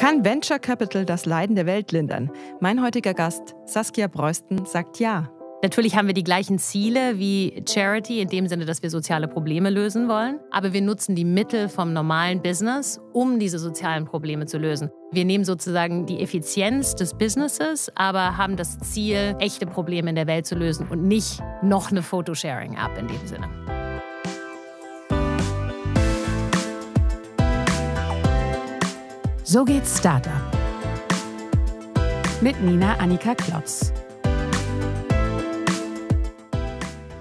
Kann Venture Capital das Leiden der Welt lindern? Mein heutiger Gast, Saskia Breusten, sagt ja. Natürlich haben wir die gleichen Ziele wie Charity, in dem Sinne, dass wir soziale Probleme lösen wollen, aber wir nutzen die Mittel vom normalen Business, um diese sozialen Probleme zu lösen. Wir nehmen sozusagen die Effizienz des Businesses, aber haben das Ziel, echte Probleme in der Welt zu lösen und nicht noch eine Photosharing-App in dem Sinne. So geht's Startup. Mit Nina Annika Klotz.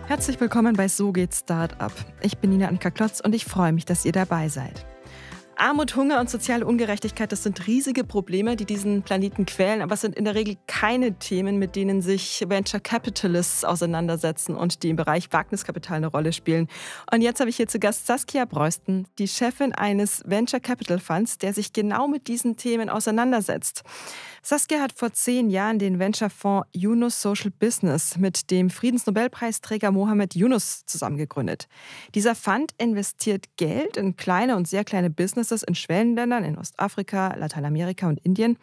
Herzlich willkommen bei So geht's Startup. Ich bin Nina Annika Klotz und ich freue mich, dass ihr dabei seid. Armut, Hunger und soziale Ungerechtigkeit, das sind riesige Probleme, die diesen Planeten quälen, aber es sind in der Regel keine Themen, mit denen sich Venture Capitalists auseinandersetzen und die im Bereich Wagniskapital eine Rolle spielen. Und jetzt habe ich hier zu Gast Saskia Breusten, die Chefin eines Venture Capital Funds, der sich genau mit diesen Themen auseinandersetzt. Saskia hat vor zehn Jahren den Venture-Fonds Yunus Social Business mit dem Friedensnobelpreisträger Mohammed Yunus zusammengegründet. Dieser Fund investiert Geld in kleine und sehr kleine Businesses in Schwellenländern in Ostafrika, Lateinamerika und Indien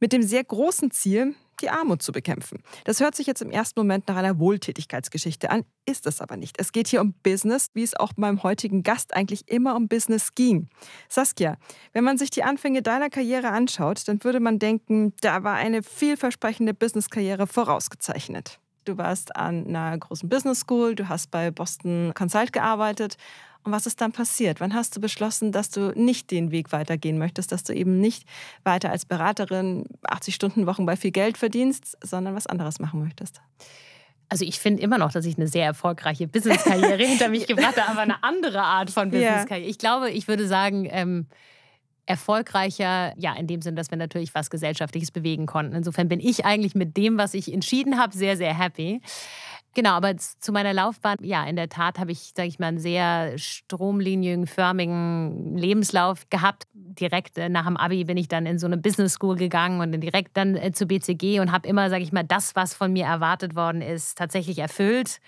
mit dem sehr großen Ziel, die Armut zu bekämpfen. Das hört sich jetzt im ersten Moment nach einer Wohltätigkeitsgeschichte an, ist es aber nicht. Es geht hier um Business, wie es auch meinem heutigen Gast eigentlich immer um Business ging. Saskia, wenn man sich die Anfänge deiner Karriere anschaut, dann würde man denken, da war eine vielversprechende Businesskarriere vorausgezeichnet du warst an einer großen Business School, du hast bei Boston Consult gearbeitet. Und was ist dann passiert? Wann hast du beschlossen, dass du nicht den Weg weitergehen möchtest, dass du eben nicht weiter als Beraterin 80 Stunden Wochen bei viel Geld verdienst, sondern was anderes machen möchtest? Also ich finde immer noch, dass ich eine sehr erfolgreiche Business-Karriere hinter mich gebracht habe, aber eine andere Art von Business-Karriere. Ich glaube, ich würde sagen, ähm, erfolgreicher, ja, in dem Sinn, dass wir natürlich was Gesellschaftliches bewegen konnten. Insofern bin ich eigentlich mit dem, was ich entschieden habe, sehr, sehr happy. Genau, aber zu meiner Laufbahn, ja, in der Tat habe ich, sage ich mal, einen sehr stromlinienförmigen Lebenslauf gehabt. Direkt äh, nach dem Abi bin ich dann in so eine Business School gegangen und direkt dann äh, zu BCG und habe immer, sage ich mal, das, was von mir erwartet worden ist, tatsächlich erfüllt.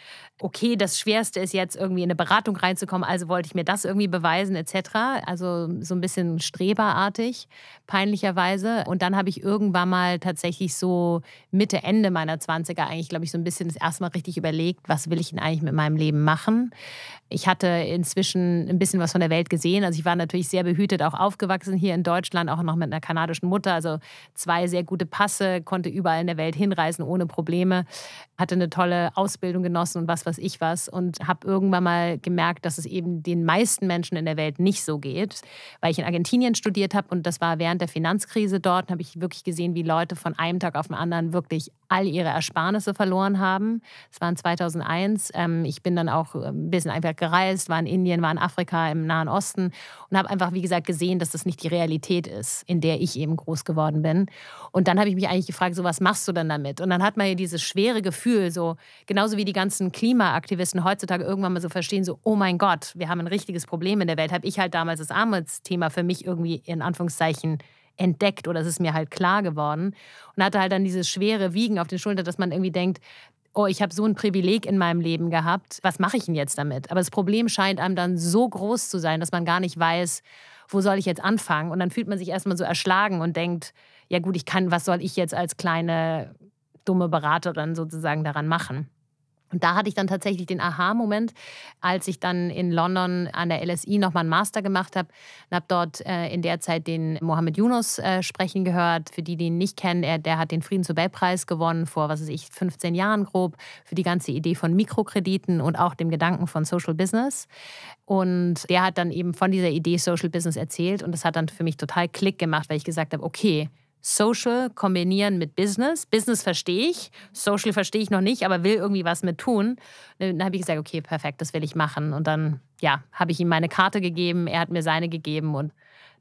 Okay, das Schwerste ist jetzt irgendwie in eine Beratung reinzukommen, also wollte ich mir das irgendwie beweisen etc. Also so ein bisschen streberartig, peinlicherweise. Und dann habe ich irgendwann mal tatsächlich so Mitte, Ende meiner 20er eigentlich, glaube ich, so ein bisschen das erste Mal richtig überlegt, was will ich denn eigentlich mit meinem Leben machen. Ich hatte inzwischen ein bisschen was von der Welt gesehen. Also ich war natürlich sehr behütet auch aufgewachsen hier in Deutschland, auch noch mit einer kanadischen Mutter. Also zwei sehr gute Passe, konnte überall in der Welt hinreisen ohne Probleme, hatte eine tolle Ausbildung genossen und was weiß ich was. Und habe irgendwann mal gemerkt, dass es eben den meisten Menschen in der Welt nicht so geht, weil ich in Argentinien studiert habe und das war während der Finanzkrise dort, habe ich wirklich gesehen, wie Leute von einem Tag auf den anderen wirklich all ihre Ersparnisse verloren haben. Es war waren 2001. Ähm, ich bin dann auch ähm, ein bisschen einfach gereist, war in Indien, war in Afrika, im Nahen Osten und habe einfach, wie gesagt, gesehen, dass das nicht die Realität ist, in der ich eben groß geworden bin. Und dann habe ich mich eigentlich gefragt, so was machst du denn damit? Und dann hat man ja dieses schwere Gefühl, so genauso wie die ganzen Klimaaktivisten heutzutage irgendwann mal so verstehen, so, oh mein Gott, wir haben ein richtiges Problem in der Welt, habe ich halt damals das Armutsthema für mich irgendwie in Anführungszeichen entdeckt oder es ist mir halt klar geworden und hatte halt dann dieses schwere Wiegen auf den Schultern, dass man irgendwie denkt, oh, ich habe so ein Privileg in meinem Leben gehabt, was mache ich denn jetzt damit? Aber das Problem scheint einem dann so groß zu sein, dass man gar nicht weiß, wo soll ich jetzt anfangen? Und dann fühlt man sich erstmal so erschlagen und denkt, ja gut, ich kann, was soll ich jetzt als kleine dumme Beraterin sozusagen daran machen? Und da hatte ich dann tatsächlich den Aha-Moment, als ich dann in London an der LSI nochmal einen Master gemacht habe und habe dort äh, in der Zeit den Mohammed Yunus äh, sprechen gehört. Für die, die ihn nicht kennen, er, der hat den Friedensnobelpreis gewonnen vor, was weiß ich, 15 Jahren grob, für die ganze Idee von Mikrokrediten und auch dem Gedanken von Social Business. Und der hat dann eben von dieser Idee Social Business erzählt und das hat dann für mich total Klick gemacht, weil ich gesagt habe, okay, Social kombinieren mit Business. Business verstehe ich, Social verstehe ich noch nicht, aber will irgendwie was mit tun. Äh, dann habe ich gesagt, okay, perfekt, das will ich machen. Und dann, ja, habe ich ihm meine Karte gegeben, er hat mir seine gegeben und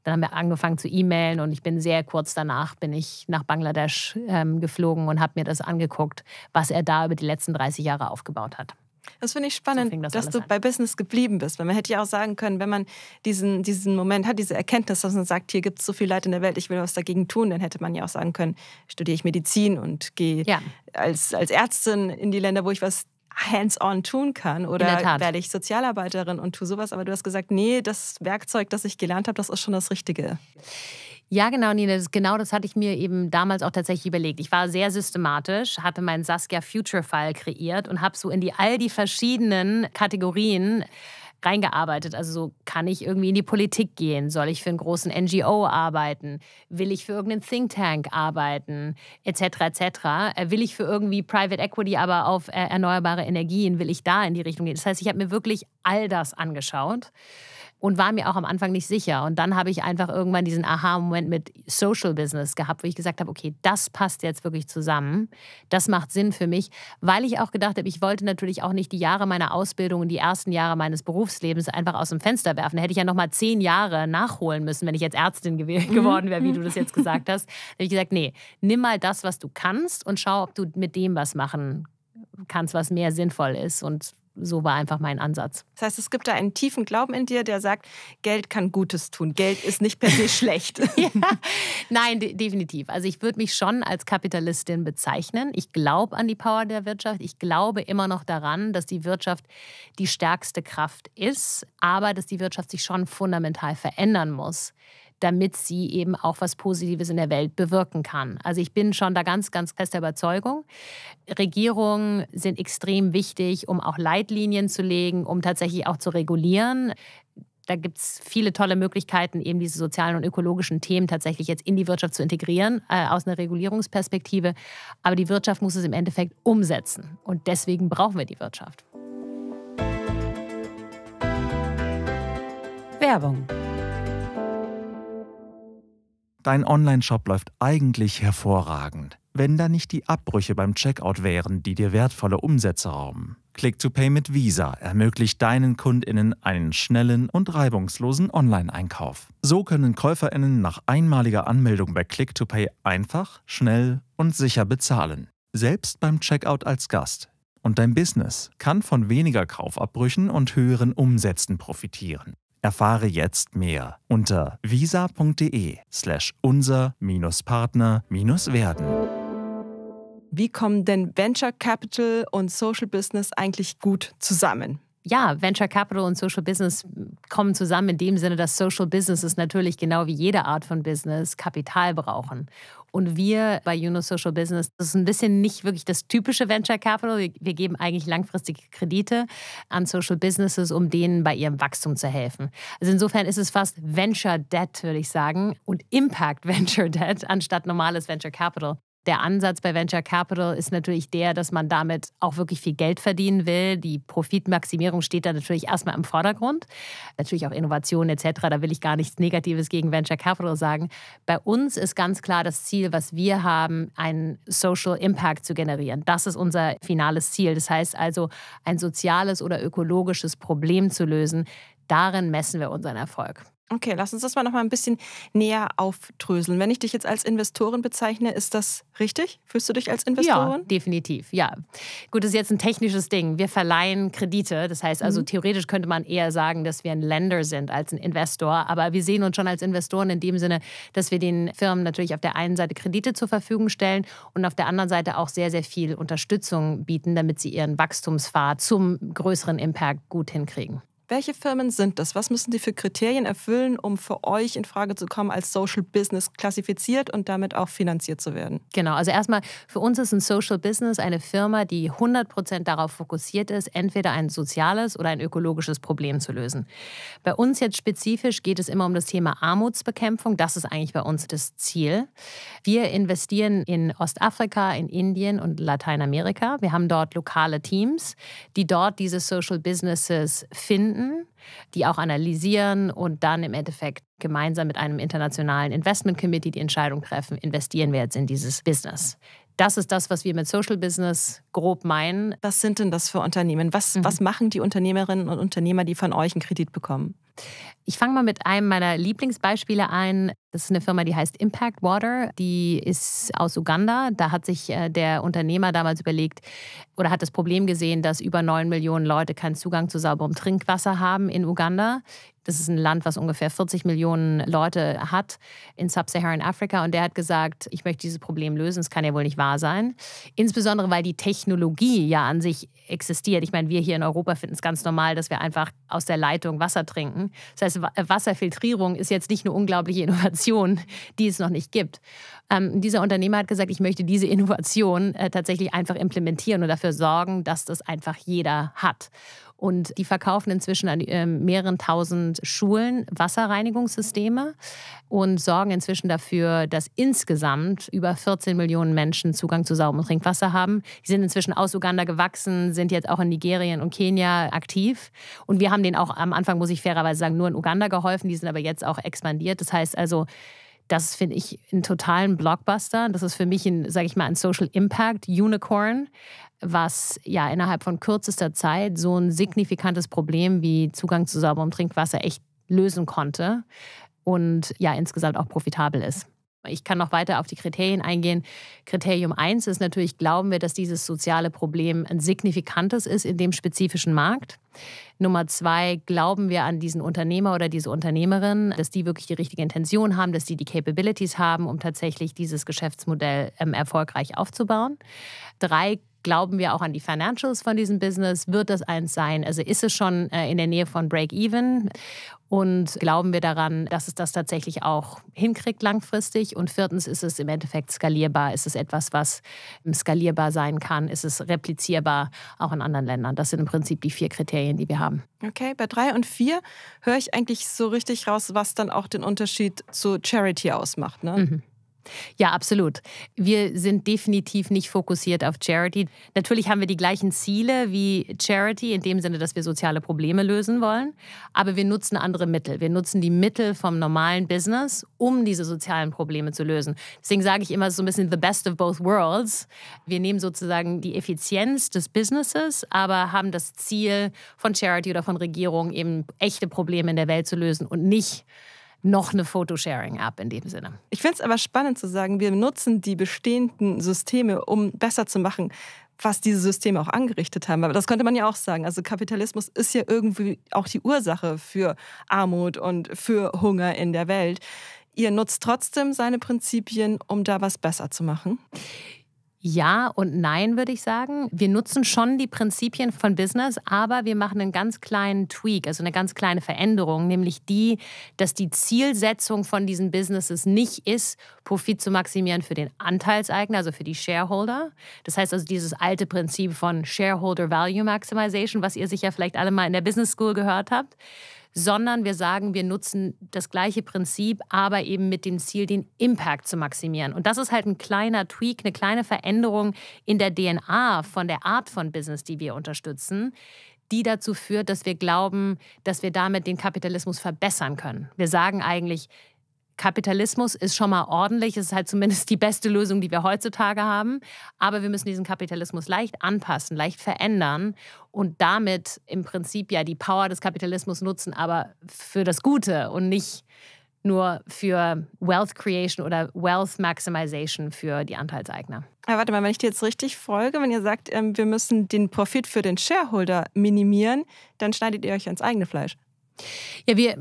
dann haben wir angefangen zu e-mailen und ich bin sehr kurz danach bin ich nach Bangladesch ähm, geflogen und habe mir das angeguckt, was er da über die letzten 30 Jahre aufgebaut hat. Das finde ich spannend, so das dass du an. bei Business geblieben bist. Weil man hätte ja auch sagen können, wenn man diesen, diesen Moment hat, diese Erkenntnis, dass man sagt, hier gibt es so viel Leid in der Welt, ich will was dagegen tun, dann hätte man ja auch sagen können, studiere ich Medizin und gehe ja. als, als Ärztin in die Länder, wo ich was hands-on tun kann oder werde ich Sozialarbeiterin und tue sowas. Aber du hast gesagt, nee, das Werkzeug, das ich gelernt habe, das ist schon das Richtige. Ja, genau, Nina, das, genau das hatte ich mir eben damals auch tatsächlich überlegt. Ich war sehr systematisch, hatte meinen Saskia Future File kreiert und habe so in die all die verschiedenen Kategorien reingearbeitet. Also so kann ich irgendwie in die Politik gehen, soll ich für einen großen NGO arbeiten, will ich für irgendeinen Think Tank arbeiten, etc. etc. Äh, will ich für irgendwie Private Equity, aber auf äh, erneuerbare Energien, will ich da in die Richtung gehen. Das heißt, ich habe mir wirklich all das angeschaut und war mir auch am Anfang nicht sicher. Und dann habe ich einfach irgendwann diesen Aha-Moment mit Social Business gehabt, wo ich gesagt habe, okay, das passt jetzt wirklich zusammen. Das macht Sinn für mich, weil ich auch gedacht habe, ich wollte natürlich auch nicht die Jahre meiner Ausbildung und die ersten Jahre meines Berufslebens einfach aus dem Fenster werfen. Da hätte ich ja nochmal zehn Jahre nachholen müssen, wenn ich jetzt Ärztin mhm, geworden wäre, wie du das jetzt mhm. gesagt hast. Da habe ich gesagt, nee, nimm mal das, was du kannst und schau, ob du mit dem was machen kannst, was mehr sinnvoll ist. Und so war einfach mein Ansatz. Das heißt, es gibt da einen tiefen Glauben in dir, der sagt, Geld kann Gutes tun. Geld ist nicht per se schlecht. ja. Nein, de definitiv. Also ich würde mich schon als Kapitalistin bezeichnen. Ich glaube an die Power der Wirtschaft. Ich glaube immer noch daran, dass die Wirtschaft die stärkste Kraft ist, aber dass die Wirtschaft sich schon fundamental verändern muss damit sie eben auch was Positives in der Welt bewirken kann. Also ich bin schon da ganz, ganz fest der Überzeugung. Regierungen sind extrem wichtig, um auch Leitlinien zu legen, um tatsächlich auch zu regulieren. Da gibt es viele tolle Möglichkeiten, eben diese sozialen und ökologischen Themen tatsächlich jetzt in die Wirtschaft zu integrieren, äh, aus einer Regulierungsperspektive. Aber die Wirtschaft muss es im Endeffekt umsetzen. Und deswegen brauchen wir die Wirtschaft. Werbung Dein Online-Shop läuft eigentlich hervorragend, wenn da nicht die Abbrüche beim Checkout wären, die dir wertvolle Umsätze rauben. Click-to-Pay mit Visa ermöglicht deinen KundInnen einen schnellen und reibungslosen Online-Einkauf. So können KäuferInnen nach einmaliger Anmeldung bei Click-to-Pay einfach, schnell und sicher bezahlen. Selbst beim Checkout als Gast. Und dein Business kann von weniger Kaufabbrüchen und höheren Umsätzen profitieren. Erfahre jetzt mehr unter visa.de slash unser-partner-werden. Wie kommen denn Venture Capital und Social Business eigentlich gut zusammen? ja, Venture Capital und Social Business kommen zusammen in dem Sinne, dass Social Businesses natürlich genau wie jede Art von Business Kapital brauchen. Und wir bei Uno Social Business, das ist ein bisschen nicht wirklich das typische Venture Capital. Wir, wir geben eigentlich langfristige Kredite an Social Businesses, um denen bei ihrem Wachstum zu helfen. Also insofern ist es fast Venture Debt, würde ich sagen, und Impact Venture Debt anstatt normales Venture Capital der Ansatz bei Venture Capital ist natürlich der, dass man damit auch wirklich viel Geld verdienen will. Die Profitmaximierung steht da natürlich erstmal im Vordergrund. Natürlich auch Innovation etc. Da will ich gar nichts Negatives gegen Venture Capital sagen. Bei uns ist ganz klar das Ziel, was wir haben, einen Social Impact zu generieren. Das ist unser finales Ziel. Das heißt also, ein soziales oder ökologisches Problem zu lösen. Darin messen wir unseren Erfolg. Okay, lass uns das mal noch mal ein bisschen näher aufdröseln. Wenn ich dich jetzt als Investorin bezeichne, ist das richtig? Fühlst du dich als Investorin? Ja, definitiv, ja. Gut, das ist jetzt ein technisches Ding. Wir verleihen Kredite. Das heißt also, mhm. theoretisch könnte man eher sagen, dass wir ein Lender sind als ein Investor. Aber wir sehen uns schon als Investoren in dem Sinne, dass wir den Firmen natürlich auf der einen Seite Kredite zur Verfügung stellen und auf der anderen Seite auch sehr, sehr viel Unterstützung bieten, damit sie ihren Wachstumspfad zum größeren Impact gut hinkriegen. Welche Firmen sind das? Was müssen sie für Kriterien erfüllen, um für euch in Frage zu kommen, als Social Business klassifiziert und damit auch finanziert zu werden? Genau, also erstmal, für uns ist ein Social Business eine Firma, die 100% darauf fokussiert ist, entweder ein soziales oder ein ökologisches Problem zu lösen. Bei uns jetzt spezifisch geht es immer um das Thema Armutsbekämpfung. Das ist eigentlich bei uns das Ziel. Wir investieren in Ostafrika, in Indien und Lateinamerika. Wir haben dort lokale Teams, die dort diese Social Businesses finden finden, die auch analysieren und dann im Endeffekt gemeinsam mit einem internationalen Investment Committee die Entscheidung treffen, investieren wir jetzt in dieses Business. Das ist das, was wir mit Social Business grob meinen. Was sind denn das für Unternehmen? Was, mhm. was machen die Unternehmerinnen und Unternehmer, die von euch einen Kredit bekommen? Ich fange mal mit einem meiner Lieblingsbeispiele ein. Das ist eine Firma, die heißt Impact Water. Die ist aus Uganda. Da hat sich äh, der Unternehmer damals überlegt oder hat das Problem gesehen, dass über 9 Millionen Leute keinen Zugang zu sauberem Trinkwasser haben in Uganda. Das ist ein Land, was ungefähr 40 Millionen Leute hat in Sub-Saharan Afrika. Und der hat gesagt, ich möchte dieses Problem lösen. Das kann ja wohl nicht wahr sein. Insbesondere, weil die Technologie ja an sich existiert. Ich meine, wir hier in Europa finden es ganz normal, dass wir einfach aus der Leitung Wasser trinken. Das heißt, Wasserfiltrierung ist jetzt nicht eine unglaubliche Innovation, die es noch nicht gibt. Ähm, dieser Unternehmer hat gesagt, ich möchte diese Innovation äh, tatsächlich einfach implementieren und dafür sorgen, dass das einfach jeder hat. Und die verkaufen inzwischen an äh, mehreren tausend Schulen Wasserreinigungssysteme und sorgen inzwischen dafür, dass insgesamt über 14 Millionen Menschen Zugang zu sauberem Trinkwasser haben. Die sind inzwischen aus Uganda gewachsen, sind jetzt auch in Nigerien und Kenia aktiv. Und wir haben denen auch am Anfang, muss ich fairerweise sagen, nur in Uganda geholfen. Die sind aber jetzt auch expandiert. Das heißt also, das finde ich einen totalen Blockbuster. Das ist für mich sage ich mal, ein Social Impact Unicorn was ja innerhalb von kürzester Zeit so ein signifikantes Problem wie Zugang zu sauberem Trinkwasser echt lösen konnte und ja insgesamt auch profitabel ist. Ich kann noch weiter auf die Kriterien eingehen. Kriterium 1 ist natürlich, glauben wir, dass dieses soziale Problem ein signifikantes ist in dem spezifischen Markt. Nummer zwei, glauben wir an diesen Unternehmer oder diese Unternehmerin, dass die wirklich die richtige Intention haben, dass die die Capabilities haben, um tatsächlich dieses Geschäftsmodell ähm, erfolgreich aufzubauen. Drei, Glauben wir auch an die Financials von diesem Business? Wird das eins sein? Also ist es schon äh, in der Nähe von Break-Even? Und glauben wir daran, dass es das tatsächlich auch hinkriegt langfristig? Und viertens, ist es im Endeffekt skalierbar? Ist es etwas, was ähm, skalierbar sein kann? Ist es replizierbar auch in anderen Ländern? Das sind im Prinzip die vier Kriterien, die wir haben. Okay, bei drei und vier höre ich eigentlich so richtig raus, was dann auch den Unterschied zu Charity ausmacht. Ne? Mhm. Ja, absolut. Wir sind definitiv nicht fokussiert auf Charity. Natürlich haben wir die gleichen Ziele wie Charity, in dem Sinne, dass wir soziale Probleme lösen wollen, aber wir nutzen andere Mittel. Wir nutzen die Mittel vom normalen Business, um diese sozialen Probleme zu lösen. Deswegen sage ich immer so ein bisschen the best of both worlds. Wir nehmen sozusagen die Effizienz des Businesses, aber haben das Ziel von Charity oder von Regierung, eben echte Probleme in der Welt zu lösen und nicht noch eine Photosharing-App in dem Sinne. Ich finde es aber spannend zu sagen, wir nutzen die bestehenden Systeme, um besser zu machen, was diese Systeme auch angerichtet haben. Aber das könnte man ja auch sagen. Also Kapitalismus ist ja irgendwie auch die Ursache für Armut und für Hunger in der Welt. Ihr nutzt trotzdem seine Prinzipien, um da was besser zu machen. Ja und nein, würde ich sagen. Wir nutzen schon die Prinzipien von Business, aber wir machen einen ganz kleinen Tweak, also eine ganz kleine Veränderung, nämlich die, dass die Zielsetzung von diesen Businesses nicht ist, Profit zu maximieren für den Anteilseigner, also für die Shareholder. Das heißt also dieses alte Prinzip von Shareholder Value Maximization, was ihr sicher vielleicht alle mal in der Business School gehört habt sondern wir sagen, wir nutzen das gleiche Prinzip, aber eben mit dem Ziel, den Impact zu maximieren. Und das ist halt ein kleiner Tweak, eine kleine Veränderung in der DNA von der Art von Business, die wir unterstützen, die dazu führt, dass wir glauben, dass wir damit den Kapitalismus verbessern können. Wir sagen eigentlich, Kapitalismus ist schon mal ordentlich, es ist halt zumindest die beste Lösung, die wir heutzutage haben. Aber wir müssen diesen Kapitalismus leicht anpassen, leicht verändern und damit im Prinzip ja die Power des Kapitalismus nutzen, aber für das Gute und nicht nur für Wealth Creation oder Wealth Maximization für die Anteilseigner. Ja, warte mal, wenn ich dir jetzt richtig folge, wenn ihr sagt, ähm, wir müssen den Profit für den Shareholder minimieren, dann schneidet ihr euch ans eigene Fleisch. Ja, wir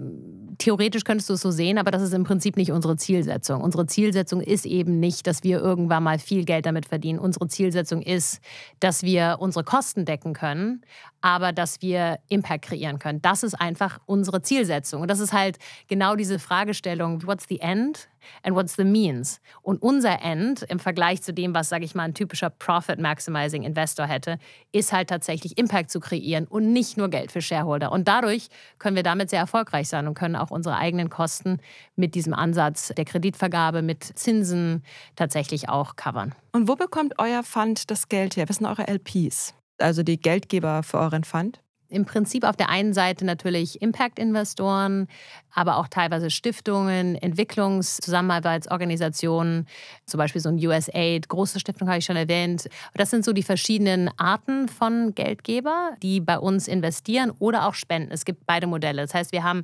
theoretisch könntest du es so sehen, aber das ist im Prinzip nicht unsere Zielsetzung. Unsere Zielsetzung ist eben nicht, dass wir irgendwann mal viel Geld damit verdienen. Unsere Zielsetzung ist, dass wir unsere Kosten decken können, aber dass wir Impact kreieren können. Das ist einfach unsere Zielsetzung. Und das ist halt genau diese Fragestellung, what's the end? and what's the means? Und unser End im Vergleich zu dem, was, sage ich mal, ein typischer Profit-Maximizing-Investor hätte, ist halt tatsächlich Impact zu kreieren und nicht nur Geld für Shareholder. Und dadurch können wir damit sehr erfolgreich sein und können auch auch unsere eigenen Kosten mit diesem Ansatz der Kreditvergabe mit Zinsen tatsächlich auch covern. Und wo bekommt euer Fund das Geld her? Was sind eure LPs? Also die Geldgeber für euren Fund? im Prinzip auf der einen Seite natürlich Impact-Investoren, aber auch teilweise Stiftungen, Entwicklungszusammenarbeitsorganisationen, zum Beispiel so ein USAID, große Stiftung habe ich schon erwähnt. Das sind so die verschiedenen Arten von Geldgeber, die bei uns investieren oder auch spenden. Es gibt beide Modelle. Das heißt, wir haben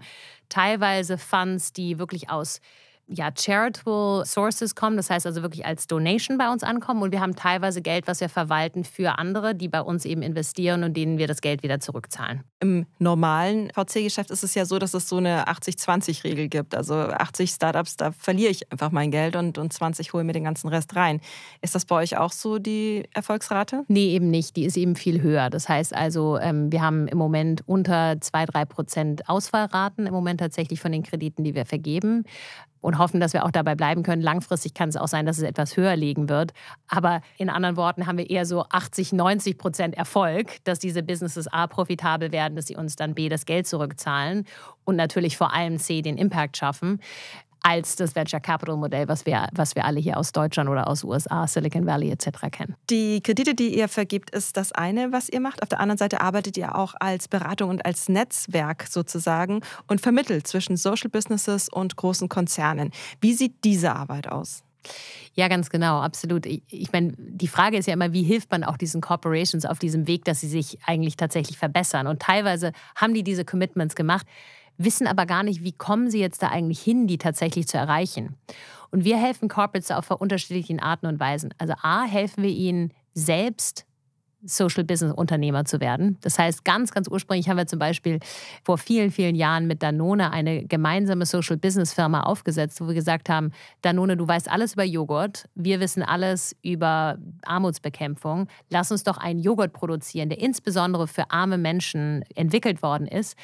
teilweise Funds, die wirklich aus ja, Charitable Sources kommen, das heißt also wirklich als Donation bei uns ankommen. Und wir haben teilweise Geld, was wir verwalten für andere, die bei uns eben investieren und denen wir das Geld wieder zurückzahlen. Im normalen VC-Geschäft ist es ja so, dass es so eine 80-20-Regel gibt. Also 80 Startups, da verliere ich einfach mein Geld und, und 20 hole mir den ganzen Rest rein. Ist das bei euch auch so die Erfolgsrate? Nee, eben nicht. Die ist eben viel höher. Das heißt also, ähm, wir haben im Moment unter 2-3 Prozent Ausfallraten im Moment tatsächlich von den Krediten, die wir vergeben und hoffen, dass wir auch dabei bleiben können. Langfristig kann es auch sein, dass es etwas höher liegen wird. Aber in anderen Worten haben wir eher so 80, 90 Prozent Erfolg, dass diese Businesses A profitabel werden, dass sie uns dann B das Geld zurückzahlen und natürlich vor allem C den Impact schaffen als das Venture Capital Modell, was wir, was wir alle hier aus Deutschland oder aus USA, Silicon Valley etc. kennen. Die Kredite, die ihr vergibt, ist das eine, was ihr macht. Auf der anderen Seite arbeitet ihr auch als Beratung und als Netzwerk sozusagen und vermittelt zwischen Social Businesses und großen Konzernen. Wie sieht diese Arbeit aus? Ja, ganz genau, absolut. Ich, ich meine, die Frage ist ja immer, wie hilft man auch diesen Corporations auf diesem Weg, dass sie sich eigentlich tatsächlich verbessern? Und teilweise haben die diese Commitments gemacht wissen aber gar nicht, wie kommen sie jetzt da eigentlich hin, die tatsächlich zu erreichen. Und wir helfen Corporates auf unterschiedlichen Arten und Weisen. Also A, helfen wir ihnen selbst Social Business Unternehmer zu werden. Das heißt, ganz, ganz ursprünglich haben wir zum Beispiel vor vielen, vielen Jahren mit Danone eine gemeinsame Social Business Firma aufgesetzt, wo wir gesagt haben, Danone, du weißt alles über Joghurt, wir wissen alles über Armutsbekämpfung, lass uns doch einen Joghurt produzieren, der insbesondere für arme Menschen entwickelt worden ist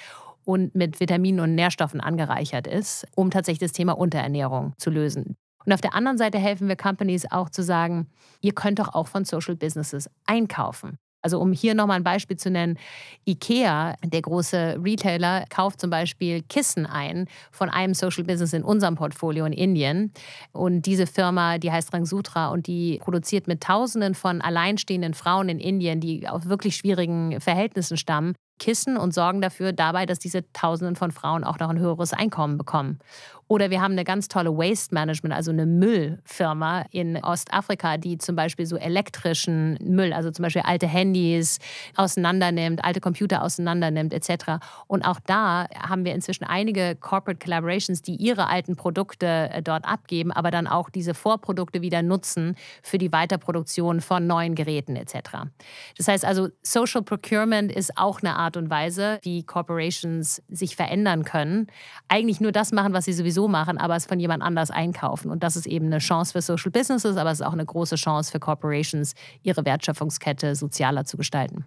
und mit Vitaminen und Nährstoffen angereichert ist, um tatsächlich das Thema Unterernährung zu lösen. Und auf der anderen Seite helfen wir Companies auch zu sagen, ihr könnt doch auch von Social Businesses einkaufen. Also um hier nochmal ein Beispiel zu nennen, IKEA, der große Retailer, kauft zum Beispiel Kissen ein von einem Social Business in unserem Portfolio in Indien. Und diese Firma, die heißt Rangsutra und die produziert mit Tausenden von alleinstehenden Frauen in Indien, die aus wirklich schwierigen Verhältnissen stammen, Kissen und sorgen dafür dabei, dass diese Tausenden von Frauen auch noch ein höheres Einkommen bekommen. Oder wir haben eine ganz tolle Waste Management, also eine Müllfirma in Ostafrika, die zum Beispiel so elektrischen Müll, also zum Beispiel alte Handys auseinandernimmt, alte Computer auseinandernimmt etc. Und auch da haben wir inzwischen einige Corporate Collaborations, die ihre alten Produkte äh, dort abgeben, aber dann auch diese Vorprodukte wieder nutzen für die Weiterproduktion von neuen Geräten etc. Das heißt also, Social Procurement ist auch eine Art Art und Weise, wie Corporations sich verändern können, eigentlich nur das machen, was sie sowieso machen, aber es von jemand anders einkaufen. Und das ist eben eine Chance für Social Businesses, aber es ist auch eine große Chance für Corporations, ihre Wertschöpfungskette sozialer zu gestalten.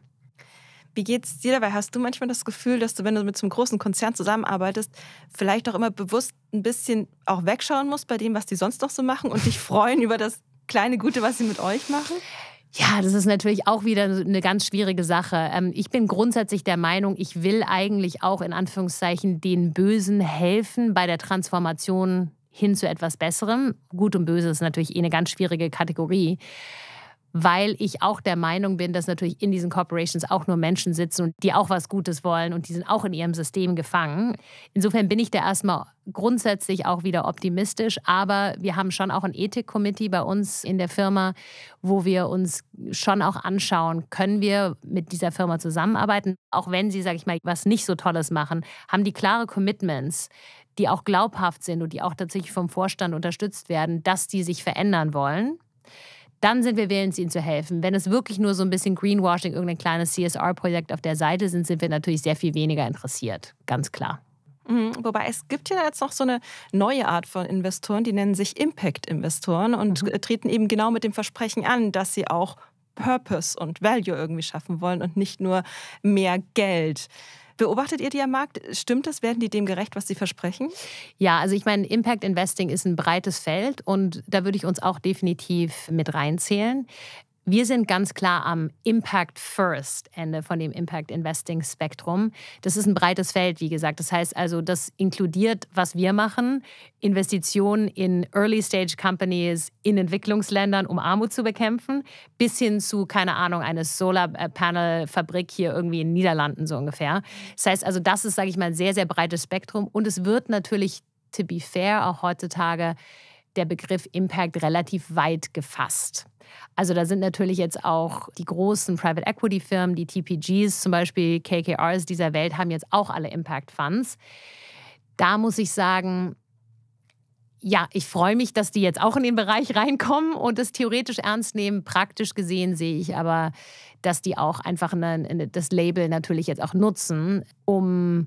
Wie geht es dir dabei? Hast du manchmal das Gefühl, dass du, wenn du mit so einem großen Konzern zusammenarbeitest, vielleicht auch immer bewusst ein bisschen auch wegschauen musst bei dem, was die sonst noch so machen und dich freuen über das kleine Gute, was sie mit euch machen? Ja, das ist natürlich auch wieder eine ganz schwierige Sache. Ähm, ich bin grundsätzlich der Meinung, ich will eigentlich auch in Anführungszeichen den Bösen helfen bei der Transformation hin zu etwas Besserem. Gut und Böse ist natürlich eh eine ganz schwierige Kategorie weil ich auch der Meinung bin, dass natürlich in diesen Corporations auch nur Menschen sitzen und die auch was Gutes wollen und die sind auch in ihrem System gefangen. Insofern bin ich da erstmal grundsätzlich auch wieder optimistisch, aber wir haben schon auch ein Ethikkomitee bei uns in der Firma, wo wir uns schon auch anschauen, können wir mit dieser Firma zusammenarbeiten, auch wenn sie, sage ich mal, was nicht so Tolles machen, haben die klare Commitments, die auch glaubhaft sind und die auch tatsächlich vom Vorstand unterstützt werden, dass die sich verändern wollen dann sind wir willens, ihnen zu helfen. Wenn es wirklich nur so ein bisschen Greenwashing, irgendein kleines CSR-Projekt auf der Seite sind, sind wir natürlich sehr viel weniger interessiert. Ganz klar. Mhm. wobei es gibt ja jetzt noch so eine neue Art von Investoren, die nennen sich Impact-Investoren und mhm. treten eben genau mit dem Versprechen an, dass sie auch Purpose und Value irgendwie schaffen wollen und nicht nur mehr Geld. Beobachtet ihr die am Markt? Stimmt das? Werden die dem gerecht, was sie versprechen? Ja, also ich meine, Impact Investing ist ein breites Feld und da würde ich uns auch definitiv mit reinzählen. Wir sind ganz klar am Impact First Ende von dem Impact Investing Spektrum. Das ist ein breites Feld, wie gesagt. Das heißt also, das inkludiert, was wir machen, Investitionen in Early Stage Companies in Entwicklungsländern, um Armut zu bekämpfen, bis hin zu, keine Ahnung, eine Solar äh, Panel fabrik hier irgendwie in den Niederlanden so ungefähr. Das heißt also, das ist, sage ich mal, ein sehr, sehr breites Spektrum. Und es wird natürlich, to be fair, auch heutzutage der Begriff Impact relativ weit gefasst. Also da sind natürlich jetzt auch die großen Private Equity Firmen, die TPGs zum Beispiel, KKRs dieser Welt haben jetzt auch alle Impact Funds. Da muss ich sagen, ja, ich freue mich, dass die jetzt auch in den Bereich reinkommen und es theoretisch ernst nehmen. Praktisch gesehen sehe ich aber, dass die auch einfach eine, das Label natürlich jetzt auch nutzen, um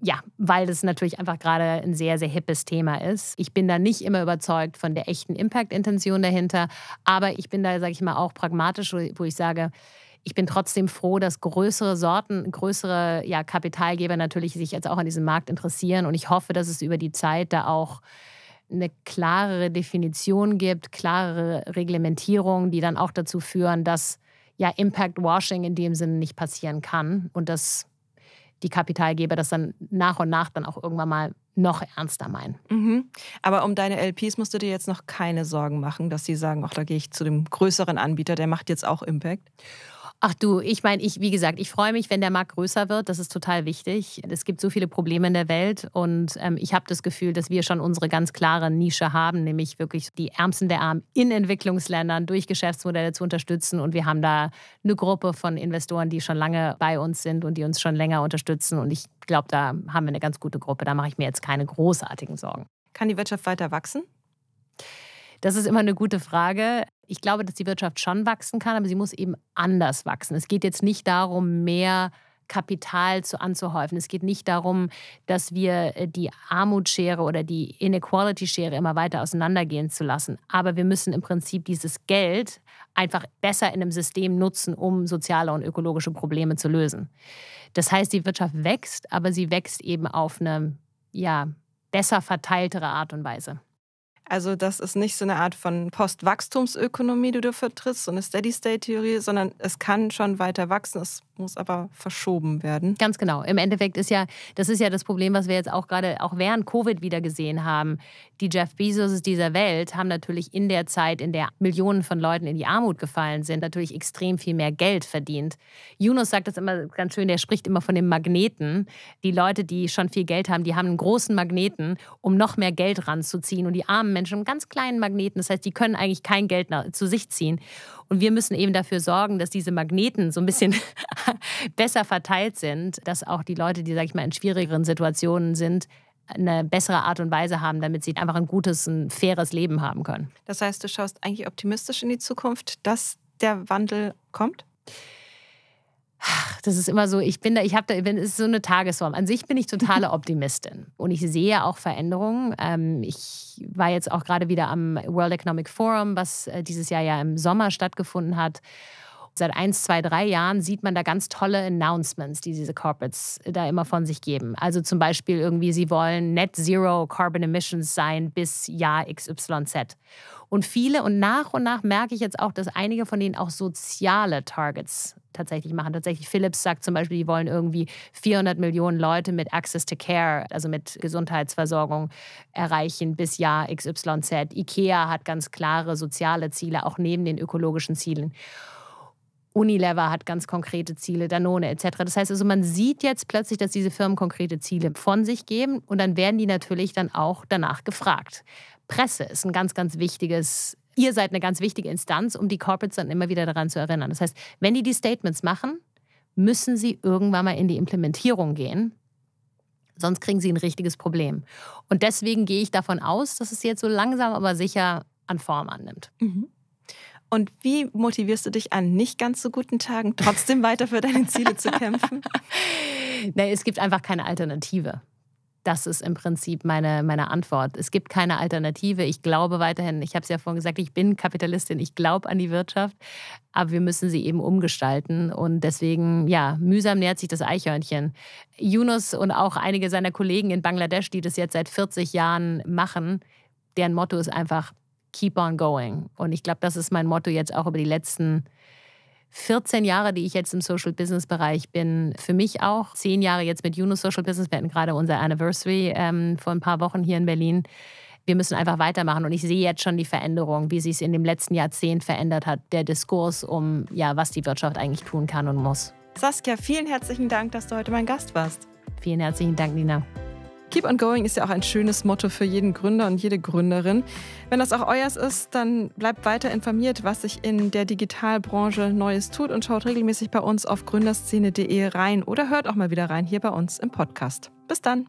ja, weil das natürlich einfach gerade ein sehr, sehr hippes Thema ist. Ich bin da nicht immer überzeugt von der echten Impact-Intention dahinter, aber ich bin da, sage ich mal, auch pragmatisch, wo ich sage, ich bin trotzdem froh, dass größere Sorten, größere ja, Kapitalgeber natürlich sich jetzt auch an diesem Markt interessieren und ich hoffe, dass es über die Zeit da auch eine klarere Definition gibt, klarere Reglementierungen, die dann auch dazu führen, dass ja Impact Washing in dem Sinne nicht passieren kann und dass die Kapitalgeber das dann nach und nach dann auch irgendwann mal noch ernster meinen. Mhm. Aber um deine LPs musst du dir jetzt noch keine Sorgen machen, dass sie sagen, ach, da gehe ich zu dem größeren Anbieter, der macht jetzt auch Impact. Ach du, ich meine, ich, wie gesagt, ich freue mich, wenn der Markt größer wird. Das ist total wichtig. Es gibt so viele Probleme in der Welt und ähm, ich habe das Gefühl, dass wir schon unsere ganz klare Nische haben, nämlich wirklich die Ärmsten der Armen in Entwicklungsländern durch Geschäftsmodelle zu unterstützen. Und wir haben da eine Gruppe von Investoren, die schon lange bei uns sind und die uns schon länger unterstützen. Und ich glaube, da haben wir eine ganz gute Gruppe. Da mache ich mir jetzt keine großartigen Sorgen. Kann die Wirtschaft weiter wachsen? Das ist immer eine gute Frage. Ich glaube, dass die Wirtschaft schon wachsen kann, aber sie muss eben anders wachsen. Es geht jetzt nicht darum, mehr Kapital zu anzuhäufen. Es geht nicht darum, dass wir äh, die Armutsschere oder die Inequality-Schere immer weiter auseinandergehen zu lassen. Aber wir müssen im Prinzip dieses Geld einfach besser in einem System nutzen, um soziale und ökologische Probleme zu lösen. Das heißt, die Wirtschaft wächst, aber sie wächst eben auf eine ja, besser verteiltere Art und Weise. Also das ist nicht so eine Art von Postwachstumsökonomie, die du vertrittst, so eine Steady-State-Theorie, sondern es kann schon weiter wachsen, es muss aber verschoben werden. Ganz genau. Im Endeffekt ist ja, das ist ja das Problem, was wir jetzt auch gerade auch während Covid wieder gesehen haben. Die Jeff Bezos dieser Welt haben natürlich in der Zeit, in der Millionen von Leuten in die Armut gefallen sind, natürlich extrem viel mehr Geld verdient. Yunus sagt das immer ganz schön, der spricht immer von dem Magneten. Die Leute, die schon viel Geld haben, die haben einen großen Magneten, um noch mehr Geld ranzuziehen und die armen Menschen, ganz kleinen Magneten. Das heißt, die können eigentlich kein Geld zu sich ziehen. Und wir müssen eben dafür sorgen, dass diese Magneten so ein bisschen besser verteilt sind, dass auch die Leute, die, sag ich mal, in schwierigeren Situationen sind, eine bessere Art und Weise haben, damit sie einfach ein gutes, ein faires Leben haben können. Das heißt, du schaust eigentlich optimistisch in die Zukunft, dass der Wandel kommt? das ist immer so, ich bin da, ich habe da, ich es ist so eine Tagesform. An sich bin ich totale Optimistin und ich sehe auch Veränderungen. Ähm, ich war jetzt auch gerade wieder am World Economic Forum, was äh, dieses Jahr ja im Sommer stattgefunden hat seit eins, zwei, drei Jahren sieht man da ganz tolle Announcements, die diese Corporates äh, da immer von sich geben. Also zum Beispiel irgendwie, sie wollen Net Zero Carbon Emissions sein bis Jahr XYZ. Und viele und nach und nach merke ich jetzt auch, dass einige von denen auch soziale Targets tatsächlich machen. Tatsächlich, Philips sagt zum Beispiel, die wollen irgendwie 400 Millionen Leute mit Access to Care, also mit Gesundheitsversorgung erreichen bis Jahr XYZ. IKEA hat ganz klare soziale Ziele, auch neben den ökologischen Zielen. Unilever hat ganz konkrete Ziele, Danone etc. Das heißt also, man sieht jetzt plötzlich, dass diese Firmen konkrete Ziele von sich geben und dann werden die natürlich dann auch danach gefragt. Presse ist ein ganz, ganz wichtiges ihr seid eine ganz wichtige Instanz, um die Corporates dann immer wieder daran zu erinnern. Das heißt, wenn die die Statements machen, müssen sie irgendwann mal in die Implementierung gehen. Sonst kriegen sie ein richtiges Problem. Und deswegen gehe ich davon aus, dass es jetzt so langsam aber sicher an Form annimmt. Mhm. Und wie motivierst du dich an nicht ganz so guten Tagen trotzdem weiter für deine Ziele zu kämpfen? Nein, es gibt einfach keine Alternative. Das ist im Prinzip meine, meine Antwort. Es gibt keine Alternative. Ich glaube weiterhin, ich habe es ja vorhin gesagt, ich bin Kapitalistin, ich glaube an die Wirtschaft, aber wir müssen sie eben umgestalten. Und deswegen, ja, mühsam nähert sich das Eichhörnchen. Yunus und auch einige seiner Kollegen in Bangladesch, die das jetzt seit 40 Jahren machen, deren Motto ist einfach keep on going. Und ich glaube, das ist mein Motto jetzt auch über die letzten 14 Jahre, die ich jetzt im Social Business Bereich bin, für mich auch. Zehn Jahre jetzt mit Juno Social Business. Wir hatten gerade unser Anniversary ähm, vor ein paar Wochen hier in Berlin. Wir müssen einfach weitermachen. Und ich sehe jetzt schon die Veränderung, wie sich es in dem letzten Jahrzehnt verändert hat, der Diskurs um, ja, was die Wirtschaft eigentlich tun kann und muss. Saskia, vielen herzlichen Dank, dass du heute mein Gast warst. Vielen herzlichen Dank, Nina. Keep on Going ist ja auch ein schönes Motto für jeden Gründer und jede Gründerin. Wenn das auch euers ist, dann bleibt weiter informiert, was sich in der Digitalbranche Neues tut und schaut regelmäßig bei uns auf gründerszene.de rein oder hört auch mal wieder rein hier bei uns im Podcast. Bis dann!